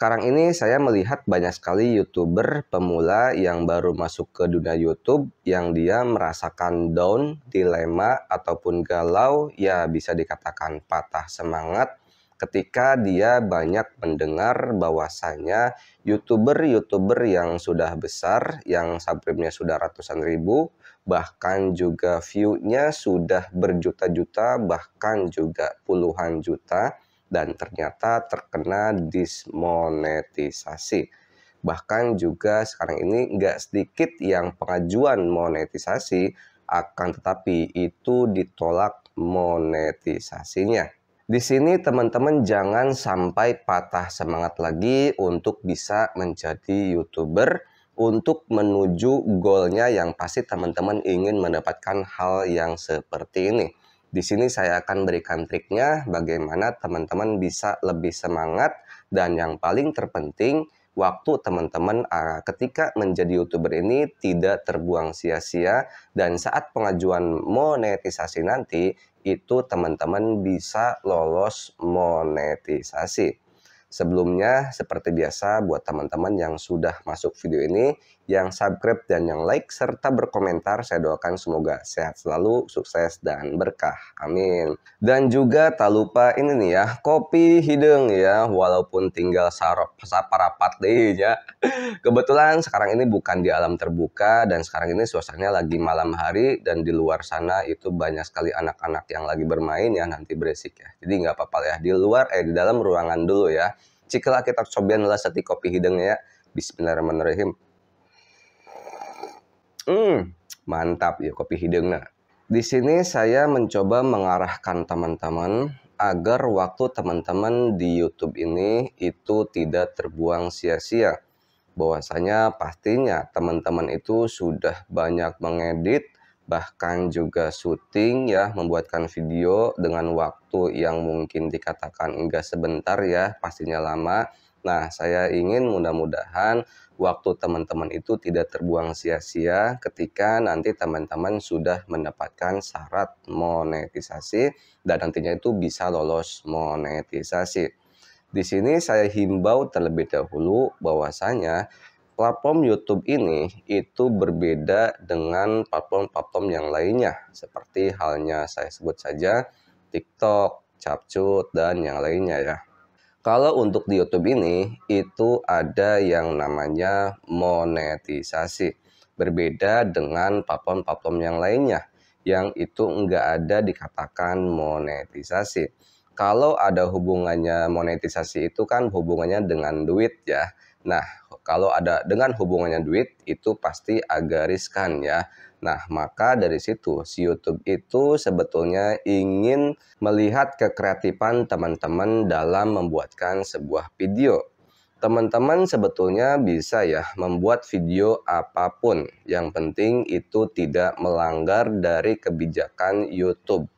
Sekarang ini saya melihat banyak sekali YouTuber pemula yang baru masuk ke dunia YouTube yang dia merasakan down, dilema, ataupun galau, ya bisa dikatakan patah semangat ketika dia banyak mendengar bahwasanya YouTuber-YouTuber yang sudah besar, yang subscribe-nya sudah ratusan ribu, bahkan juga view-nya sudah berjuta-juta, bahkan juga puluhan juta, dan ternyata terkena dismonetisasi. Bahkan juga sekarang ini nggak sedikit yang pengajuan monetisasi, akan tetapi itu ditolak monetisasinya. Di sini teman-teman jangan sampai patah semangat lagi untuk bisa menjadi YouTuber untuk menuju goalnya yang pasti teman-teman ingin mendapatkan hal yang seperti ini. Di sini saya akan berikan triknya bagaimana teman-teman bisa lebih semangat dan yang paling terpenting waktu teman-teman ah, ketika menjadi YouTuber ini tidak terbuang sia-sia dan saat pengajuan monetisasi nanti itu teman-teman bisa lolos monetisasi. Sebelumnya, seperti biasa, buat teman-teman yang sudah masuk video ini, yang subscribe dan yang like serta berkomentar. Saya doakan semoga sehat selalu, sukses dan berkah. Amin. Dan juga tak lupa ini nih ya, kopi hidung ya, walaupun tinggal sarap rapat deh ya. Kebetulan sekarang ini bukan di alam terbuka dan sekarang ini suasananya lagi malam hari dan di luar sana itu banyak sekali anak-anak yang lagi bermain ya nanti berisik ya. Jadi nggak apa-apa ya di luar eh di dalam ruangan dulu ya. Cikalah kita cobain lah seti kopi hidung ya. Bismillahirrahmanirrahim. Hmm, mantap ya kopi hidungnya. Di sini saya mencoba mengarahkan teman-teman agar waktu teman-teman di YouTube ini itu tidak terbuang sia-sia. Bahwasanya pastinya teman-teman itu sudah banyak mengedit bahkan juga syuting ya membuatkan video dengan waktu yang mungkin dikatakan enggak sebentar ya pastinya lama Nah, saya ingin mudah-mudahan waktu teman-teman itu tidak terbuang sia-sia ketika nanti teman-teman sudah mendapatkan syarat monetisasi dan nantinya itu bisa lolos monetisasi. Di sini saya himbau terlebih dahulu bahwasanya platform YouTube ini itu berbeda dengan platform-platform yang lainnya seperti halnya saya sebut saja TikTok, Capcut dan yang lainnya ya. Kalau untuk di YouTube ini, itu ada yang namanya monetisasi. Berbeda dengan platform-platform yang lainnya, yang itu nggak ada dikatakan monetisasi. Kalau ada hubungannya monetisasi itu kan hubungannya dengan duit ya. Nah, kalau ada dengan hubungannya duit itu pasti agak riskan ya. Nah, maka dari situ si YouTube itu sebetulnya ingin melihat kekreatifan teman-teman dalam membuatkan sebuah video. Teman-teman sebetulnya bisa ya membuat video apapun. Yang penting itu tidak melanggar dari kebijakan YouTube.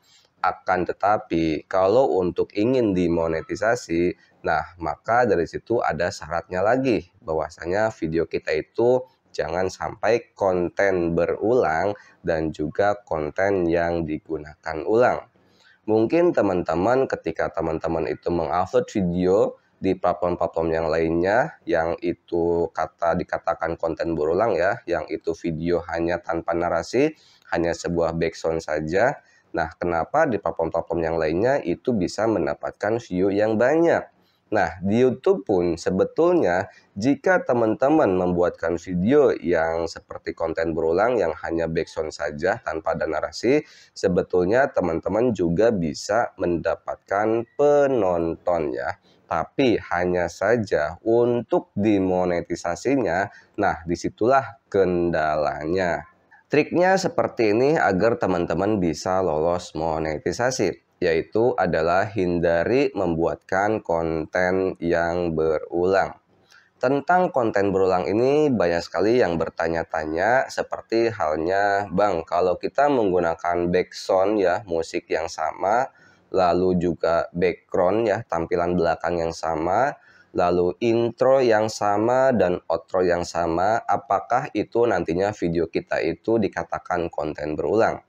Akan tetapi, kalau untuk ingin dimonetisasi, Nah, maka dari situ ada syaratnya lagi bahwasanya video kita itu jangan sampai konten berulang dan juga konten yang digunakan ulang. Mungkin teman-teman ketika teman-teman itu mengupload video di platform-platform yang lainnya yang itu kata dikatakan konten berulang ya, yang itu video hanya tanpa narasi, hanya sebuah background saja. Nah, kenapa di platform-platform yang lainnya itu bisa mendapatkan view yang banyak? Nah, di YouTube pun sebetulnya jika teman-teman membuatkan video yang seperti konten berulang yang hanya background saja tanpa ada narasi, sebetulnya teman-teman juga bisa mendapatkan penonton ya. Tapi hanya saja untuk dimonetisasinya, nah disitulah kendalanya. Triknya seperti ini agar teman-teman bisa lolos monetisasi yaitu adalah hindari membuatkan konten yang berulang. Tentang konten berulang ini banyak sekali yang bertanya-tanya seperti halnya Bang, kalau kita menggunakan background ya, musik yang sama, lalu juga background ya, tampilan belakang yang sama, lalu intro yang sama dan outro yang sama, apakah itu nantinya video kita itu dikatakan konten berulang?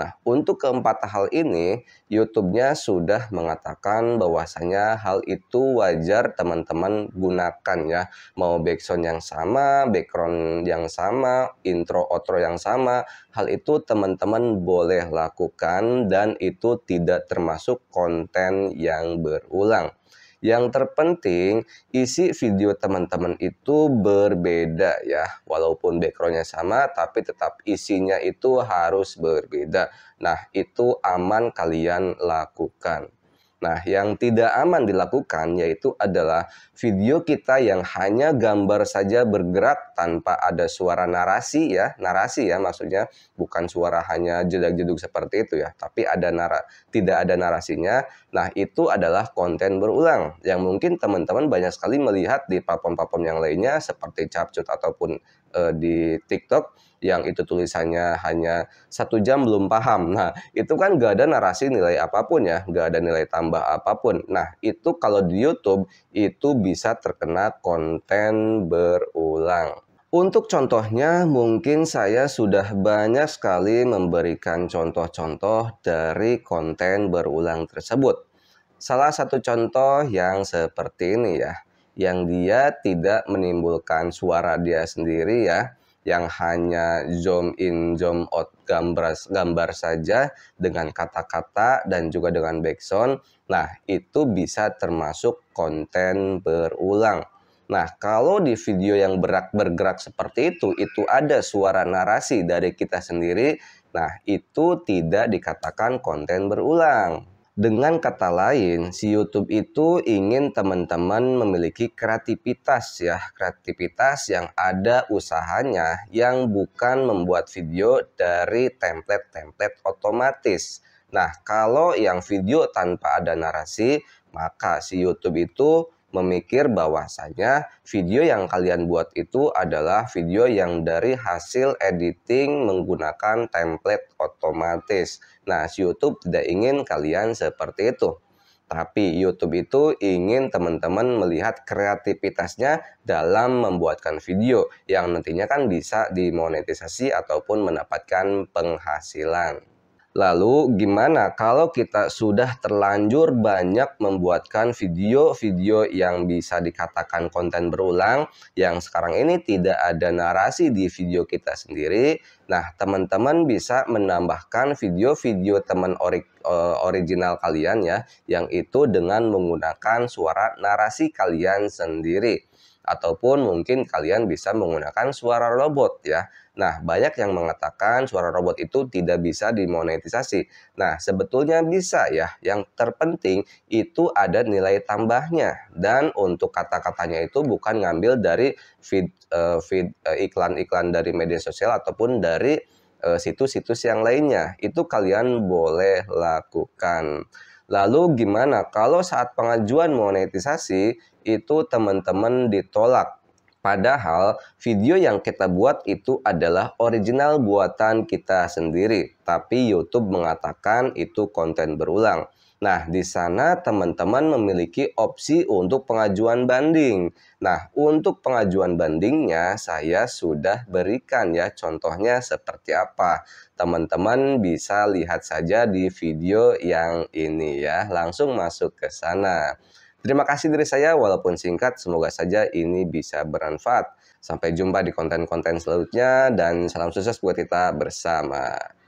Nah, untuk keempat hal ini, YouTube-nya sudah mengatakan bahwasanya hal itu wajar teman-teman gunakan ya. Mau background yang sama, background yang sama, intro outro yang sama, hal itu teman-teman boleh lakukan dan itu tidak termasuk konten yang berulang. Yang terpenting, isi video teman-teman itu berbeda ya. Walaupun backgroundnya sama, tapi tetap isinya itu harus berbeda. Nah, itu aman kalian lakukan. Nah, yang tidak aman dilakukan yaitu adalah video kita yang hanya gambar saja bergerak tanpa ada suara narasi ya. Narasi ya maksudnya bukan suara hanya jedak-jeduk seperti itu ya, tapi ada nara tidak ada narasinya. Nah, itu adalah konten berulang yang mungkin teman-teman banyak sekali melihat di platform-platform yang lainnya seperti Capcut ataupun e, di TikTok yang itu tulisannya hanya satu jam belum paham. Nah, itu kan gak ada narasi nilai apapun ya, gak ada nilai tambah apapun. Nah, itu kalau di YouTube itu bisa terkena konten berulang. Untuk contohnya, mungkin saya sudah banyak sekali memberikan contoh-contoh dari konten berulang tersebut. Salah satu contoh yang seperti ini ya, yang dia tidak menimbulkan suara dia sendiri ya, yang hanya zoom in, zoom out gambar gambar saja dengan kata-kata dan juga dengan background. Nah, itu bisa termasuk konten berulang. Nah, kalau di video yang berak bergerak seperti itu, itu ada suara narasi dari kita sendiri. Nah, itu tidak dikatakan konten berulang. Dengan kata lain, si YouTube itu ingin teman-teman memiliki kreativitas ya, kreativitas yang ada usahanya yang bukan membuat video dari template-template otomatis. Nah, kalau yang video tanpa ada narasi, maka si YouTube itu memikir bahwasanya video yang kalian buat itu adalah video yang dari hasil editing menggunakan template otomatis. Nah, si YouTube tidak ingin kalian seperti itu. Tapi YouTube itu ingin teman-teman melihat kreativitasnya dalam membuatkan video yang nantinya kan bisa dimonetisasi ataupun mendapatkan penghasilan. Lalu gimana kalau kita sudah terlanjur banyak membuatkan video-video yang bisa dikatakan konten berulang yang sekarang ini tidak ada narasi di video kita sendiri. Nah, teman-teman bisa menambahkan video-video teman ori eh, original kalian ya yang itu dengan menggunakan suara narasi kalian sendiri ataupun mungkin kalian bisa menggunakan suara robot ya. Nah, banyak yang mengatakan suara robot itu tidak bisa dimonetisasi. Nah, sebetulnya bisa ya. Yang terpenting itu ada nilai tambahnya dan untuk kata-katanya itu bukan ngambil dari feed eh, feed eh, iklan-iklan dari media sosial ataupun dari eh, situs-situs yang lainnya. Itu kalian boleh lakukan. Lalu gimana kalau saat pengajuan monetisasi itu teman-teman ditolak Padahal video yang kita buat itu adalah original buatan kita sendiri, tapi YouTube mengatakan itu konten berulang. Nah, di sana teman-teman memiliki opsi untuk pengajuan banding. Nah, untuk pengajuan bandingnya saya sudah berikan ya contohnya seperti apa. Teman-teman bisa lihat saja di video yang ini ya. Langsung masuk ke sana. Terima kasih dari saya, walaupun singkat, semoga saja ini bisa bermanfaat. Sampai jumpa di konten-konten selanjutnya, dan salam sukses buat kita bersama.